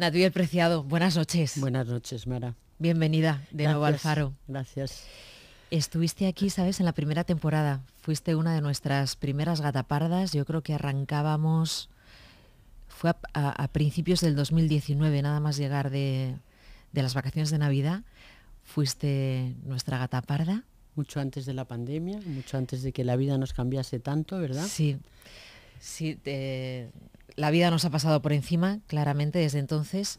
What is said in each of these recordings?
el Preciado, buenas noches. Buenas noches, Mara. Bienvenida de nuevo al Faro. Gracias. Estuviste aquí, ¿sabes? En la primera temporada. Fuiste una de nuestras primeras gatapardas. Yo creo que arrancábamos... Fue a, principios del 2019, nada más llegar de, las vacaciones de Navidad. Fuiste nuestra gataparda mucho antes de la pandemia, mucho antes de que la vida nos cambiase tanto, ¿verdad? Sí, sí, te, la vida nos ha pasado por encima, claramente, desde entonces.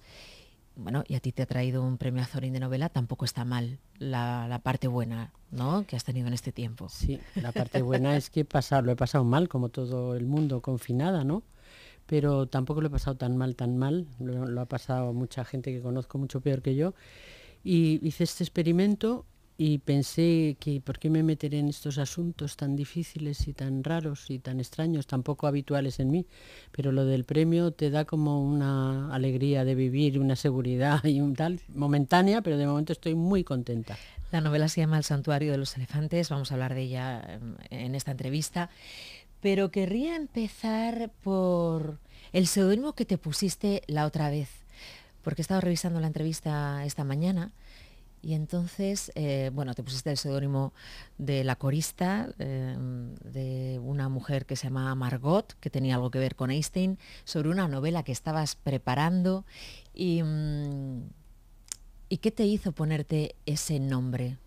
Bueno, y a ti te ha traído un premio Azorín de novela, tampoco está mal la, parte buena, ¿no? Que has tenido en este tiempo. Sí, la parte buena es que lo he pasado mal, como todo el mundo, confinada, ¿no? Pero tampoco lo he pasado tan mal, tan mal. lo ha pasado mucha gente que conozco mucho peor que yo. Y hice este experimento y pensé que por qué me meteré en estos asuntos tan difíciles y tan raros y tan extraños, tan poco habituales en mí, pero lo del premio te da como una alegría de vivir, una seguridad y un tal, momentánea, pero de momento estoy muy contenta. La novela se llama El santuario de los elefantes, vamos a hablar de ella em, en esta entrevista, pero querría empezar por el seudónimo que te pusiste la otra vez, porque he estado revisando la entrevista esta mañana. Y entonces, eh, bueno, te pusiste el seudónimo de la corista, eh, de una mujer que se llamaba Margot, que tenía algo que ver con Einstein, sobre una novela que estabas preparando. ¿y mm, qué te hizo ponerte ese nombre?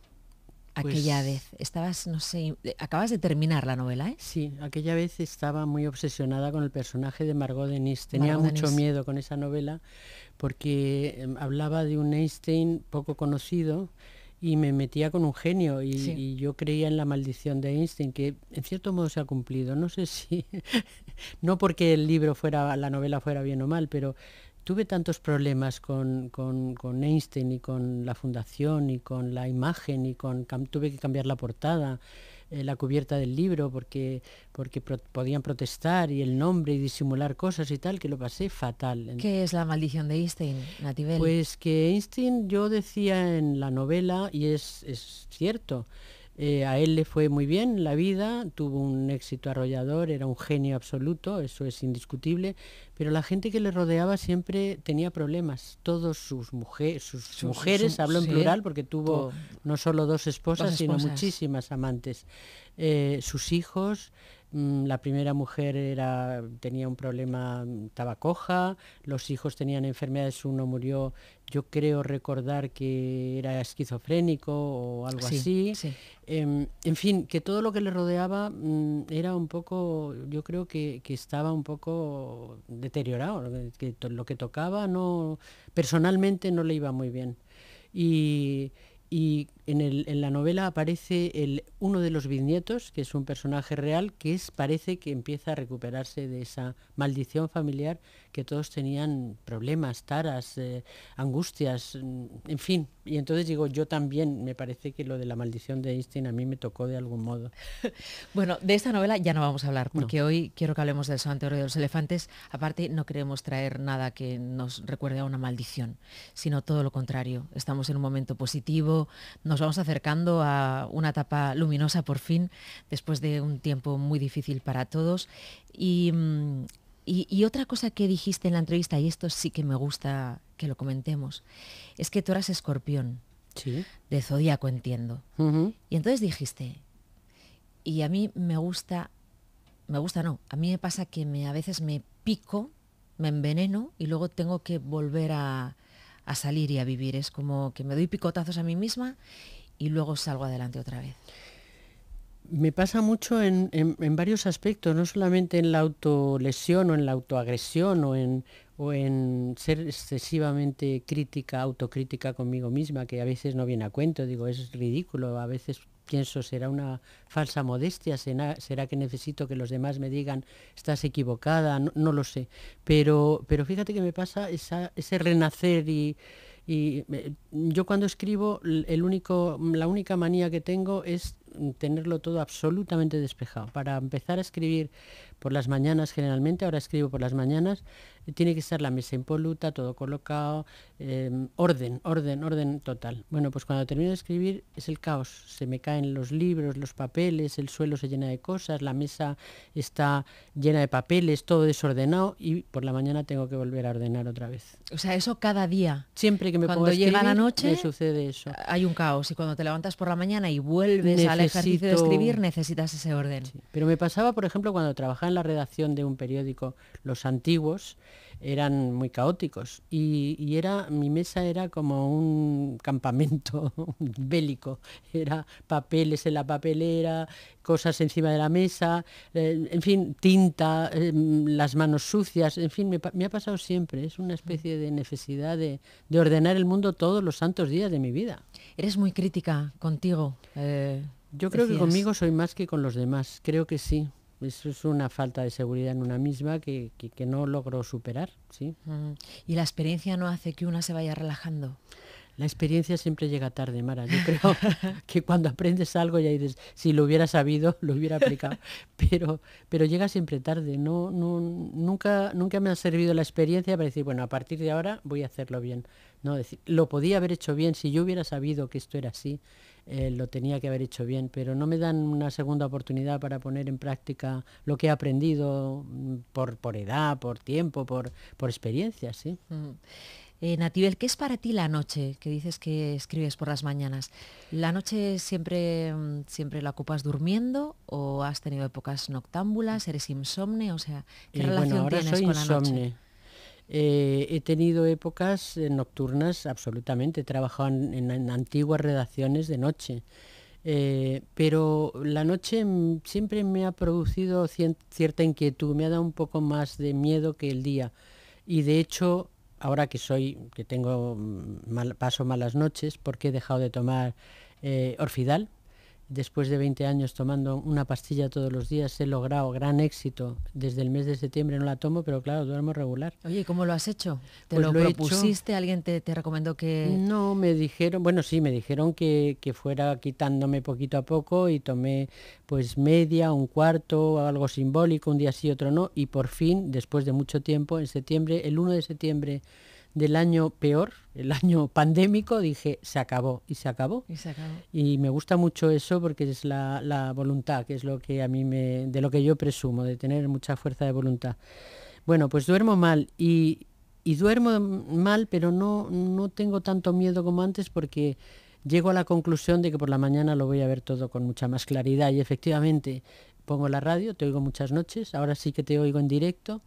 Aquella pues vez, estabas, no sé, acabas de terminar la novela, ¿eh? Sí, aquella vez estaba muy obsesionada con el personaje de Margot Denis. Tenía mucho miedo con esa novela porque em, hablaba de un Einstein poco conocido y me metía con un genio y, yo creía en la maldición de Einstein, que en cierto modo se ha cumplido. No sé si, no porque el libro fuera, la novela fuera bien o mal, pero tuve tantos problemas con, Einstein y con la fundación y con la imagen y con tuve que cambiar la portada, eh, la cubierta del libro porque porque podían protestar y el nombre y disimular cosas y tal que lo pasé fatal. ¿Qué es la maldición de Einstein, Natibel? Pues que Einstein yo decía en la novela y es, es cierto eh, a él le fue muy bien la vida, tuvo un éxito arrollador, era un genio absoluto, eso es indiscutible, pero la gente que le rodeaba siempre tenía problemas. Todos sus, sus, mujeres, hablo en plural porque tuvo no solo dos esposas, sino muchísimas amantes. Eh, sus hijos, Mm, la primera mujer era, tenía un problema mm, tabacoja, los hijos tenían enfermedades, uno murió, yo creo recordar que era esquizofrénico o algo así. Em, en fin, que todo lo que le rodeaba mm, era un poco, yo creo que, estaba un poco deteriorado, que, lo que tocaba no, personalmente no le iba muy bien. Y y en, la novela aparece el, uno de los bisnietos, que es un personaje real, que es, parece que empieza a recuperarse de esa maldición familiar que todos tenían problemas, taras, eh, angustias, mm, en fin, y entonces digo, yo también, me parece que lo de la maldición de Einstein a mí me tocó de algún modo. bueno, de esta novela ya no vamos a hablar, porque hoy quiero que hablemos del santuario de los elefantes. Aparte, no queremos traer nada que nos recuerde a una maldición, sino todo lo contrario. Estamos en un momento positivo, nos vamos acercando a una etapa luminosa por fin, después de un tiempo muy difícil para todos. Y mm, y, otra cosa que dijiste en la entrevista, y esto sí que me gusta que lo comentemos, es que tú eras escorpión. De zodíaco, entiendo. Y entonces dijiste, y a mí me gusta, me gusta no, a mí me pasa que me, a veces me pico, me enveneno y luego tengo que volver a salir y a vivir. Es como que me doy picotazos a mí misma y luego salgo adelante otra vez me pasa mucho en, varios aspectos, no solamente en la autolesión o en la autoagresión o en, o en ser excesivamente crítica, autocrítica conmigo misma, que a veces no viene a cuento, digo, es ridículo, a veces pienso, será una falsa modestia, será, será que necesito que los demás me digan, estás equivocada, no, lo sé. Pero, pero fíjate que me pasa esa, ese renacer y... Y eh, yo cuando escribo, el único, la única manía que tengo es tenerlo todo absolutamente despejado. Para empezar a escribir por las mañanas generalmente, ahora escribo por las mañanas, tiene que estar la mesa impoluta, todo colocado, em, orden, orden, orden total. Bueno, pues cuando termino de escribir es el caos, se me caen los libros, los papeles, el suelo se llena de cosas, la mesa está llena de papeles, todo desordenado y por la mañana tengo que volver a ordenar otra vez. O sea, eso cada día. Siempre que me cuando pongo llega la noche, sucede eso. Hay un caos y cuando te levantas por la mañana y vuelves a necesito... ejercicio de escribir necesitas ese orden. Pero me pasaba, por ejemplo, cuando trabajaba en la redacción de un periódico, los antiguos eran muy caóticos y, era mi mesa era como un campamento bélico era papeles en la papelera cosas encima de la mesa eh, en fin tinta em, las manos sucias en fin me, ha pasado siempre es una especie de necesidad de, ordenar el mundo todos los santos días de mi vida eres muy crítica contigo eh, yo creo que conmigo soy más que con los demás, creo que sí. Eso es una falta de seguridad en una misma que, no logro superar, ¿sí? ¿Y la experiencia no hace que una se vaya relajando? La experiencia siempre llega tarde, Mara. Yo creo que cuando aprendes algo ya dices, si lo hubiera sabido, lo hubiera aplicado. Pero, pero llega siempre tarde. nunca, nunca me ha servido la experiencia para decir, bueno, a partir de ahora voy a hacerlo bien. No, decir, lo podía haber hecho bien si yo hubiera sabido que esto era así eh, lo tenía que haber hecho bien, pero no me dan una segunda oportunidad para poner en práctica lo que he aprendido mm, por, edad, por tiempo, por, por experiencia, sí. Mm. Eh, Natibel, ¿qué es para ti la noche? Que dices que escribes por las mañanas. ¿La noche siempre, mm, siempre la ocupas durmiendo o has tenido épocas noctámbulas? ¿Eres insomne? O sea, ¿qué relación tienes con la noche? Eh, he tenido épocas eh, nocturnas absolutamente, he trabajado en, antiguas redacciones de noche. Eh, pero la noche mm, siempre me ha producido cierta inquietud, me ha dado un poco más de miedo que el día. Y de hecho, ahora que soy, que tengo mm, paso malas noches, porque he dejado de tomar orfidal, después de 20 años tomando una pastilla todos los días, he logrado gran éxito. Desde el mes de septiembre no la tomo, pero claro, duermo regular. Oye, ¿cómo lo has hecho? ¿Te pues lo, propusiste? ¿Alguien te, recomendó que...? No, me dijeron, bueno, sí, me dijeron que, fuera quitándome poquito a poco y tomé pues media, un cuarto, algo simbólico, un día sí, otro no. Y por fin, después de mucho tiempo, en septiembre, el 1 de septiembre del año peor, el año pandémico, dije, se acabó y se acabó. Y, y me gusta mucho eso porque es la, voluntad, que es lo que a mí me, de lo que yo presumo, de tener mucha fuerza de voluntad. Bueno, pues duermo mal y, y duermo mal, pero no, no tengo tanto miedo como antes porque llego a la conclusión de que por la mañana lo voy a ver todo con mucha más claridad y efectivamente pongo la radio, te oigo muchas noches, ahora sí que te oigo en directo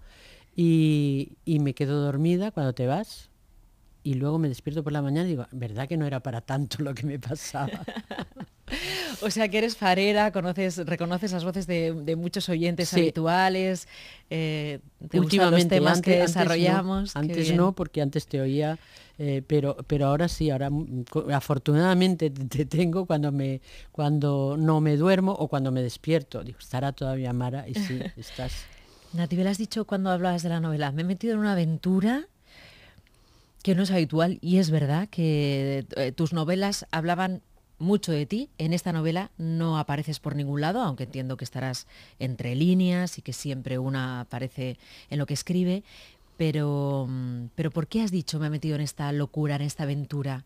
y, me quedo dormida cuando te vas y luego me despierto por la mañana y digo, ¿verdad que no era para tanto lo que me pasaba? o sea que eres farera, conoces, reconoces las voces de, muchos oyentes habituales, eh, últimamente los temas que desarrollamos. Antes no, porque antes te oía, eh, pero, pero ahora sí, ahora mm, afortunadamente te tengo cuando me cuando no me duermo o cuando me despierto. Digo, estará todavía Mara y sí, estás. Nati, me has dicho cuando hablabas de la novela. Me he metido en una aventura que no es habitual y es verdad que eh, tus novelas hablaban mucho de ti. En esta novela no apareces por ningún lado, aunque entiendo que estarás entre líneas y que siempre una aparece en lo que escribe. Pero, mm, pero ¿por qué has dicho me ha metido en esta locura, en esta aventura?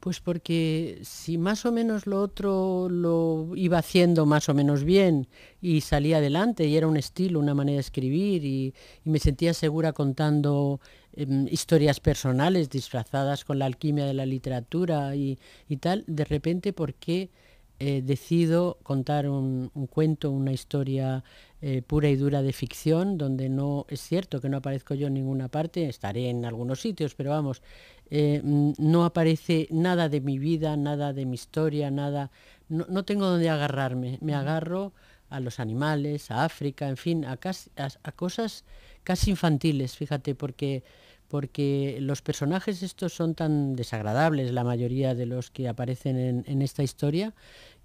Pues porque si más o menos lo otro lo iba haciendo más o menos bien y salía adelante y era un estilo, una manera de escribir y, me sentía segura contando em, historias personales disfrazadas con la alquimia de la literatura y, tal, de repente, ¿por qué eh, decido contar un, cuento, una historia eh, pura y dura de ficción, donde no es cierto que no aparezco yo en ninguna parte, estaré en algunos sitios, pero vamos, eh, mm, no aparece nada de mi vida, nada de mi historia, nada, no, tengo donde agarrarme, me agarro a los animales, a África, en fin, a, cosas casi infantiles, fíjate, porque porque los personajes estos son tan desagradables, la mayoría de los que aparecen en, en esta historia,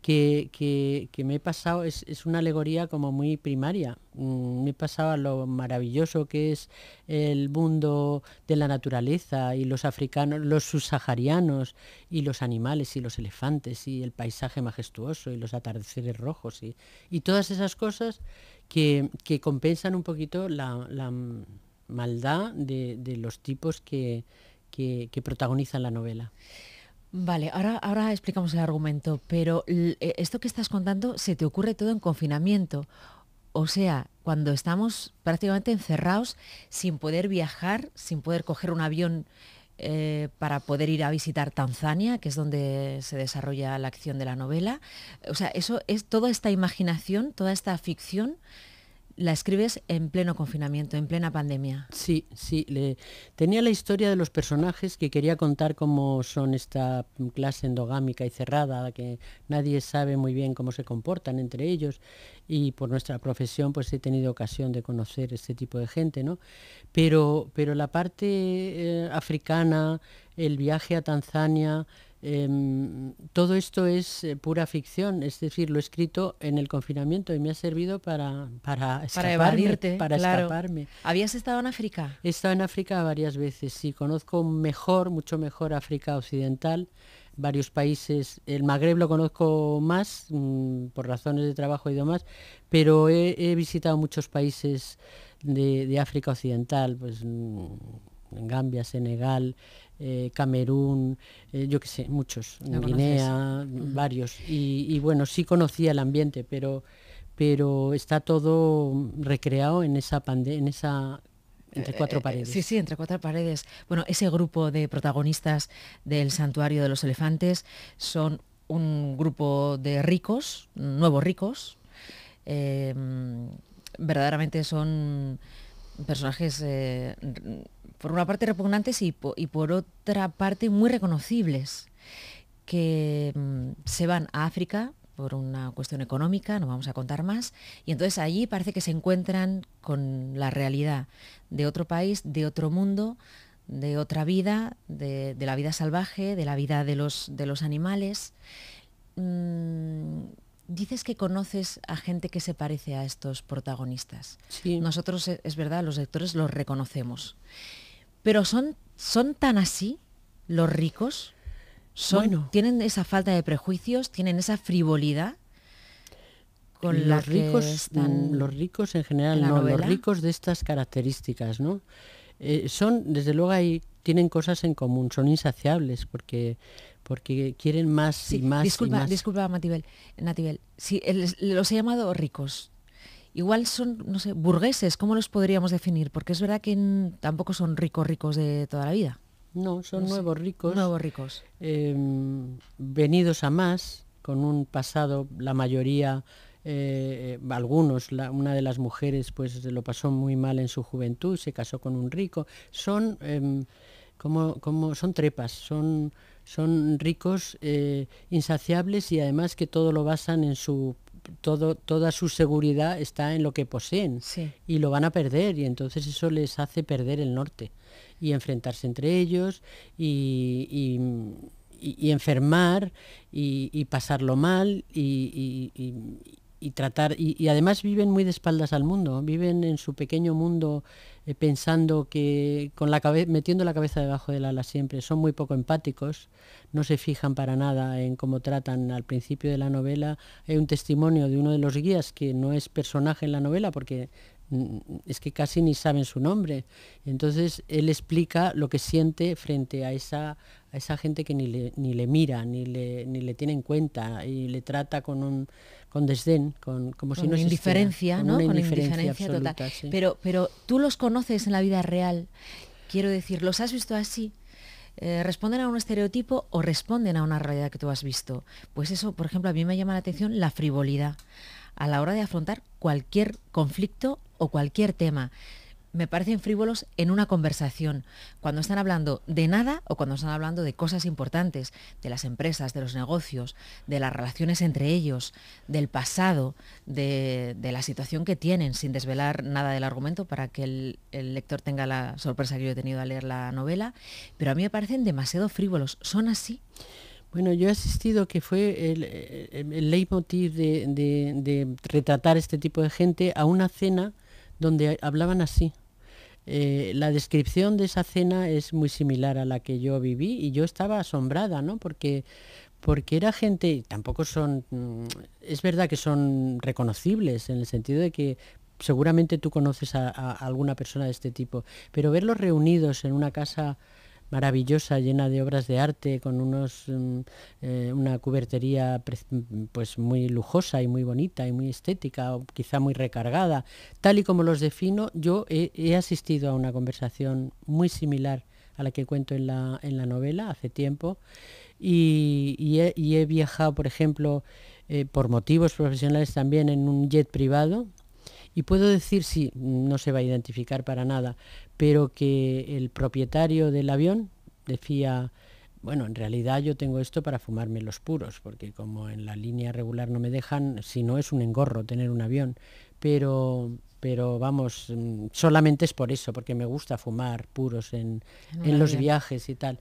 que, me he pasado, es, una alegoría como muy primaria. Mm, me he pasado a lo maravilloso que es el mundo de la naturaleza y los africanos, los subsaharianos y los animales y los elefantes y el paisaje majestuoso y los atardeceres rojos y, todas esas cosas que, compensan un poquito la, maldad de, los tipos que protagonizan la novela. Vale, ahora, ahora explicamos el argumento, pero eh, esto que estás contando se te ocurre todo en confinamiento. O sea, cuando estamos prácticamente encerrados, sin poder viajar, sin poder coger un avión eh, para poder ir a visitar Tanzania, que es donde se desarrolla la acción de la novela. O sea, eso es toda esta imaginación, toda esta ficción la escribes en pleno confinamiento, en plena pandemia. Sí, sí. Le, tenía la historia de los personajes que quería contar cómo son esta clase endogámica y cerrada, que nadie sabe muy bien cómo se comportan entre ellos. Y por nuestra profesión, pues he tenido ocasión de conocer este tipo de gente, ¿no? Pero, pero la parte eh, africana, el viaje a Tanzania, Em, todo esto es eh, pura ficción, es decir, lo he escrito en el confinamiento y me ha servido para para, para escaparme. ¿Habías estado en África? He estado en África varias veces, sí, conozco mejor, mucho mejor África Occidental, varios países, el Magreb lo conozco más mm, por razones de trabajo y demás, pero he, visitado muchos países de, África Occidental, pues en mm, Gambia, Senegal, eh, Camerún, eh, yo qué sé, muchos, Guinea, mm. varios. Y, bueno, sí conocía el ambiente, pero, pero está todo recreado en esa, pandemia, en esa entre eh, cuatro paredes. Sí, sí, entre cuatro paredes. Bueno, ese grupo de protagonistas del Santuario de los Elefantes son un grupo de ricos, nuevos ricos. Em, verdaderamente son personajes por una parte repugnantes y, por otra parte muy reconocibles, que mm, se van a África por una cuestión económica, no vamos a contar más, y entonces allí parece que se encuentran con la realidad de otro país, de otro mundo, de otra vida, de, la vida salvaje, de la vida de los, de los animales. Mm, dices que conoces a gente que se parece a estos protagonistas. Nosotros, es verdad, los lectores los reconocemos. Pero son, son tan así los ricos. Son, tienen esa falta de prejuicios, tienen esa frivolidad con los ricos, mm, los ricos en general, no, los ricos de estas características, ¿no? Eh, son, desde luego, tienen cosas en común, son insaciables porque porque quieren más y más. Disculpa, y más. disculpa, Matibel, Natibel. los he llamado ricos igual son, no sé, burgueses, ¿cómo los podríamos definir? Porque es verdad que tampoco son ricos ricos de toda la vida. No, son nuevos ricos. Nuevos ricos. Em, venidos a más, con un pasado, la mayoría, eh, eh, algunos, una de las mujeres pues lo pasó muy mal en su juventud, se casó con un rico. Son, em, como, como, son trepas, son son ricos, eh, insaciables y además que todo lo basan en su toda su seguridad está en lo que poseen y lo van a perder y entonces eso les hace perder el norte y enfrentarse entre ellos y, enfermar y, y pasarlo mal y, y tratar y, además viven muy de espaldas al mundo viven en su pequeño mundo eh, pensando que con la cabeza metiendo la cabeza debajo del ala siempre son muy poco empáticos no se fijan para nada en cómo tratan al principio de la novela hay un testimonio de uno de los guías que no es personaje en la novela porque mm, es que casi ni saben su nombre. Entonces él explica lo que siente frente a esa, esa gente que ni le, mira, ni ni le tiene en cuenta y le trata con un, con desdén, con como si no indiferencia, Con, indiferencia, total. Pero, pero tú los conoces en la vida real. Quiero decir, los has visto así. Eh, responden a un estereotipo o responden a una realidad que tú has visto. Pues eso, por ejemplo, a mí me llama la atención la frivolidad a la hora de afrontar cualquier conflicto o cualquier tema me parecen frívolos en una conversación, cuando están hablando de nada o cuando están hablando de cosas importantes, de las empresas, de los negocios, de las relaciones entre ellos, del pasado, de, la situación que tienen, sin desvelar nada del argumento para que el, lector tenga la sorpresa que yo he tenido al leer la novela, pero a mí me parecen demasiado frívolos, son así. Bueno, yo he asistido que fue el, leitmotiv de retratar este tipo de gente a una cena donde hablaban así, eh, la descripción de esa cena es muy similar a la que yo viví y yo estaba asombrada, ¿no? Porque, porque era gente, tampoco son, mm, es verdad que son reconocibles en el sentido de que seguramente tú conoces a alguna persona de este tipo, pero verlos reunidos en una casa maravillosa, llena de obras de arte, con unos, mm, eh, una cubertería pues muy lujosa y muy bonita y muy estética, o quizá muy recargada. Tal y como los defino, yo he, asistido a una conversación muy similar a la que cuento en la, novela hace tiempo y, he, viajado, por ejemplo, eh, por motivos profesionales también en un jet privado y puedo decir, sí, no se va a identificar para nada, pero que el propietario del avión decía, bueno, en realidad yo tengo esto para fumarme los puros, porque como en la línea regular no me dejan, si no es un engorro tener un avión, pero pero vamos, mm, solamente es por eso, porque me gusta fumar puros en, los viajes y tal.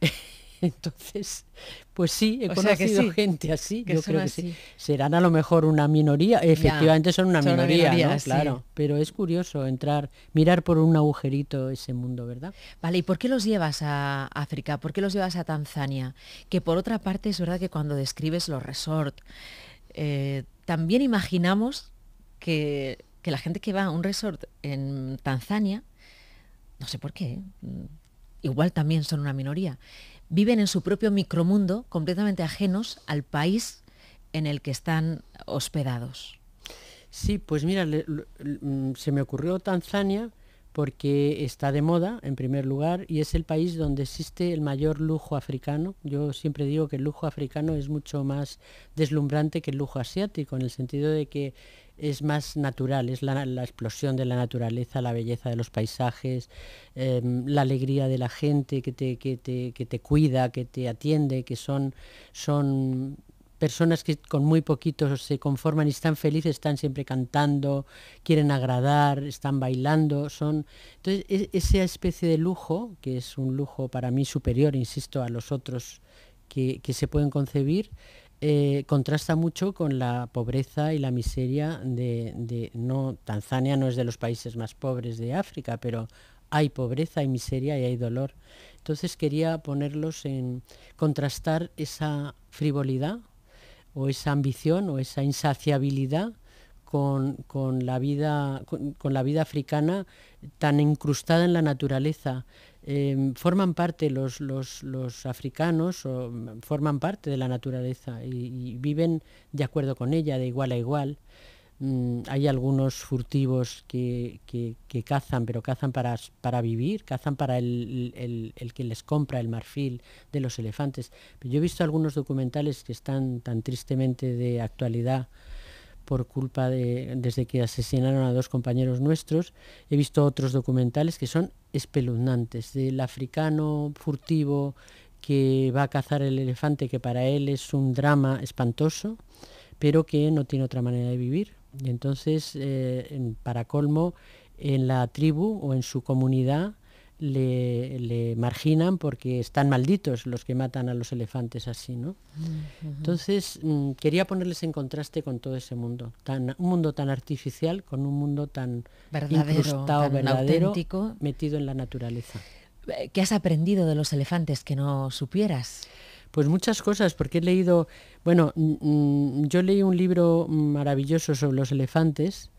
Entonces, pues sí, he conocido gente así, yo creo que Serán a lo mejor una minoría, efectivamente son una minoría, claro, pero es curioso entrar, mirar por un agujerito ese mundo, ¿verdad? Vale, ¿y por qué los llevas a África? ¿Por qué los llevas a Tanzania? Que por otra parte es verdad que cuando describes los resorts, eh, también imaginamos que, la gente que va a un resort en Tanzania, no sé por qué, mm, igual también son una minoría, viven en su propio micromundo, completamente ajenos al país en el que están hospedados. Sí, pues mira, mm, se me ocurrió Tanzania porque está de moda, en primer lugar, y es el país donde existe el mayor lujo africano. Yo siempre digo que el lujo africano es mucho más deslumbrante que el lujo asiático, en el sentido de que es más natural, es la, explosión de la naturaleza, la belleza de los paisajes, em, la alegría de la gente que te, que te, cuida, que te atiende, que son, son personas que con muy poquitos se conforman y están felices, están siempre cantando, quieren agradar, están bailando, son... Entonces, e, esa especie de lujo, que es un lujo para mí superior, insisto, a los otros que, se pueden concebir, eh, contrasta mucho con la pobreza y la miseria de, de, no Tanzania no es de los países más pobres de África, pero hay pobreza, y miseria y hay dolor. Entonces quería ponerlos en contrastar esa frivolidad o esa ambición o esa insaciabilidad con, con la, vida, africana tan incrustada en la naturaleza. Em, forman parte los, africanos, o, mm, forman parte de la naturaleza y, viven de acuerdo con ella, de igual a igual. Mm, hay algunos furtivos que, cazan, pero cazan para, para vivir, cazan para el, que les compra el marfil de los elefantes. yo he visto algunos documentales que están tan tristemente de actualidad por culpa de, desde que asesinaron a dos compañeros nuestros, he visto otros documentales que son espeluznantes, del africano furtivo que va a cazar el elefante, que para él es un drama espantoso, pero que no tiene otra manera de vivir, y entonces, eh, para colmo, en la tribu o en su comunidad le, marginan porque están malditos los que matan a los elefantes así, ¿no? Entonces, mm, quería ponerles en contraste con todo ese mundo, un mundo tan artificial con un mundo tan verdadero, verdadero, auténtico, metido en la naturaleza. Eh, ¿Qué has aprendido de los elefantes que no supieras? Pues muchas cosas, porque he leído, bueno, yo leí un libro maravilloso sobre los elefantes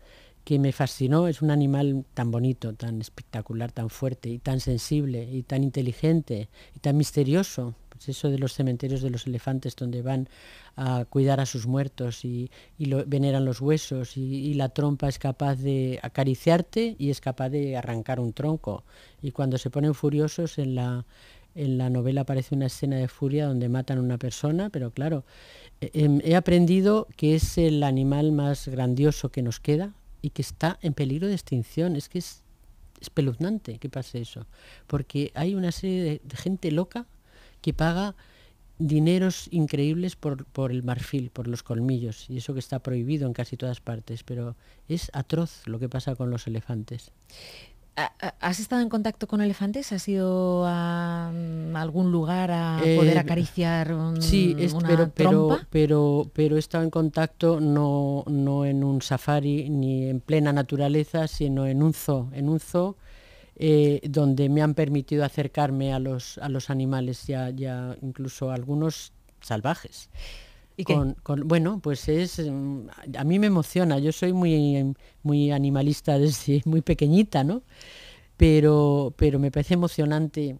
que me fascinó, es un animal tan bonito, tan espectacular, tan fuerte y tan sensible y tan inteligente y tan misterioso, pues eso de los cementerios de los elefantes donde van a cuidar a sus muertos y, veneran los huesos y, la trompa es capaz de acariciarte y es capaz de arrancar un tronco y cuando se ponen furiosos en la, en la novela aparece una escena de furia donde matan a una persona, pero claro, eh, em, he aprendido que es el animal más grandioso que nos queda y que está en peligro de extinción. Es que es espeluznante que pase eso, porque hay una serie de, gente loca que paga dineros increíbles por, por, el marfil, por los colmillos, y eso que está prohibido en casi todas partes, pero es atroz lo que pasa con los elefantes. ¿Has estado en contacto con elefantes? ¿Has ido a, mm, algún lugar a eh, poder acariciar un, sí, una pero, trompa? pero, Pero, he estado en contacto no, en un safari ni en plena naturaleza, sino en un zoo, en un zoo eh, donde me han permitido acercarme a los, a los animales, ya, ya incluso algunos salvajes con, con, bueno, pues es mm, a mí me emociona. Yo soy muy muy animalista desde muy pequeñita, ¿no? Pero pero me parece emocionante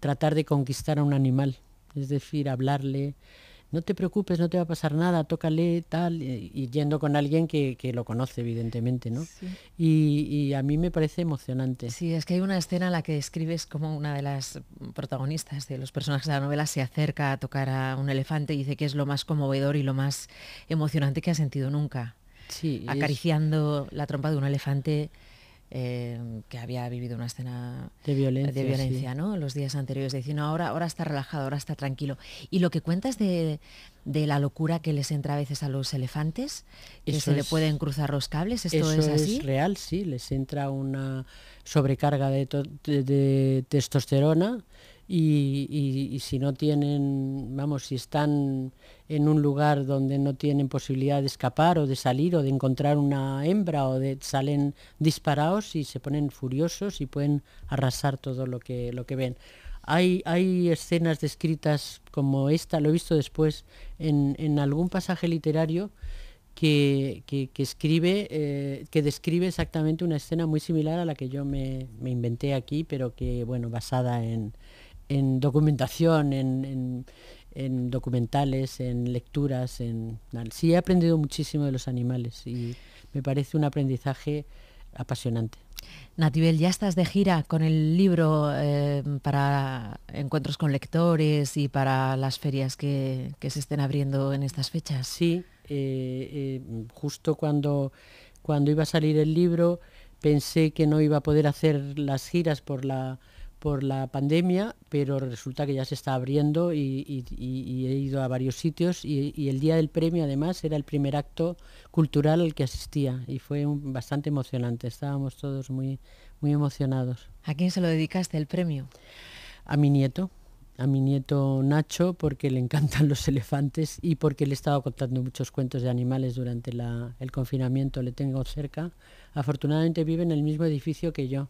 tratar de conquistar a un animal, es decir, hablarle, no te preocupes, no te va a pasar nada, tócale tal, y yendo con alguien que, lo conoce, evidentemente, ¿no? Y, a mí me parece emocionante. Sí, es que hay una escena en la que describes como una de las protagonistas de los personajes de la novela se acerca a tocar a un elefante y dice que es lo más conmovedor y lo más emocionante que ha sentido nunca. Sí, acariciando la trompa de un elefante Em, que había vivido una escena de violencia, de violencia los días anteriores, diciendo ahora, ahora está relajado, ahora está tranquilo. Y lo que cuentas de, de la locura que les entra a veces a los elefantes, que se le pueden cruzar los cables, ¿esto es así? Es real, sí, les entra una sobrecarga de, de testosterona y, si no tienen, vamos, si están en un lugar donde no tienen posibilidad de escapar o de salir o de encontrar una hembra o de salen disparados y se ponen furiosos y pueden arrasar todo lo que, lo que ven. Hay, hay, escenas descritas como esta, lo he visto después en, algún pasaje literario que, escribe, eh, que describe exactamente una escena muy similar a la que yo me, inventé aquí, pero que, bueno, basada en, en documentación, en, documentales, en lecturas, en sí he aprendido muchísimo de los animales y me parece un aprendizaje apasionante. Natibel, ya estás de gira con el libro eh, para encuentros con lectores y para las ferias que, se estén abriendo en estas fechas. Sí, eh, eh, justo cuando, cuando iba a salir el libro pensé que no iba a poder hacer las giras por la, por la pandemia, pero resulta que ya se está abriendo y, he ido a varios sitios y, el día del premio además era el primer acto cultural al que asistía y fue bastante emocionante, estábamos todos muy, muy emocionados. ¿A quién se lo dedicaste el premio? A mi nieto, a mi nieto Nacho, porque le encantan los elefantes y porque le he estado contando muchos cuentos de animales durante el confinamiento, le tengo cerca. Afortunadamente vive en el mismo edificio que yo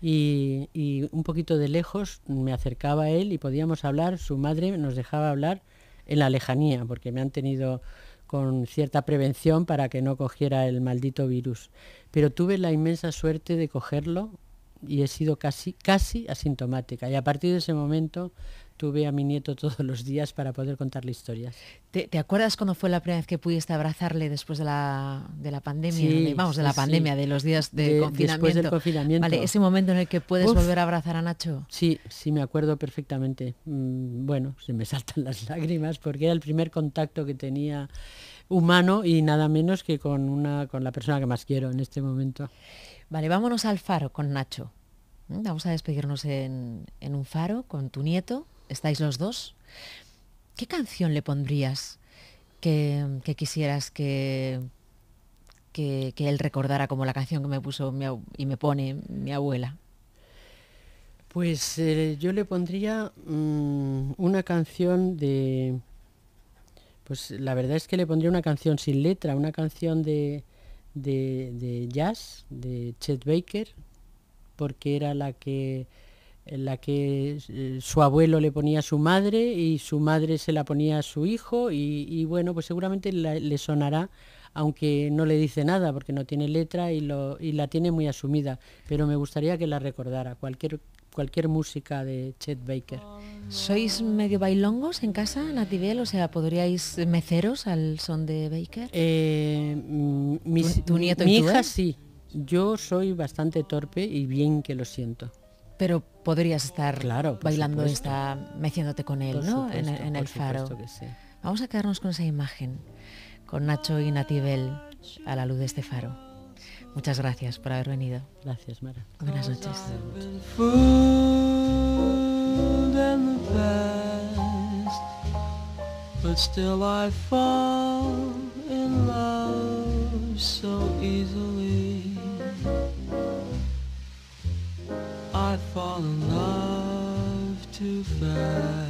y, un poquito de lejos me acercaba a él y podíamos hablar, su madre nos dejaba hablar en la lejanía, porque me han tenido con cierta prevención para que no cogiera el maldito virus. Pero tuve la inmensa suerte de cogerlo y he sido casi, casi asintomática. Y a partir de ese momento tuve a mi nieto todos los días para poder contarle historias. ¿Te, acuerdas cuando fue la primera vez que pudiste abrazarle después de la, de la pandemia? vamos, de la pandemia, de los días de, confinamiento. ese momento en el que puedes volver a abrazar a Nacho. Sí, sí, me acuerdo perfectamente. Mm, bueno, se me saltan las lágrimas porque era el primer contacto que tenía humano y nada menos que con, una, con la persona que más quiero en este momento. Vale, vámonos al faro con Nacho. ¿Mm? Vamos a despedirnos en, en un faro con tu nieto, estáis los dos, ¿qué canción le pondrías que, quisieras que, que, él recordara como la canción que me puso y me pone mi abuela? Pues eh, yo le pondría mm, una canción de... Pues la verdad es que le pondría una canción sin letra, una canción de, de jazz, de Chet Baker, porque era la que en la que eh, su abuelo le ponía a su madre y su madre se la ponía a su hijo y, bueno, pues seguramente le sonará, aunque no le dice nada porque no tiene letra y, lo, la tiene muy asumida, pero me gustaría que la recordara, cualquier, cualquier música de Chet Baker. ¿Sois medio bailongos en casa, Nativiel? O sea, ¿podríais meceros al son de Baker? Eh, mm, ¿Tu, nieto y mi hija eh? sí. Yo soy bastante torpe y bien que lo siento. Pero podrías estar bailando, esta, está meciéndote con él, en, el faro. Vamos a quedarnos con esa imagen, con Nacho y Natibel a la luz de este faro. Muchas gracias por haber venido. Gracias, Mara. Buenas noches. fall in love too fast.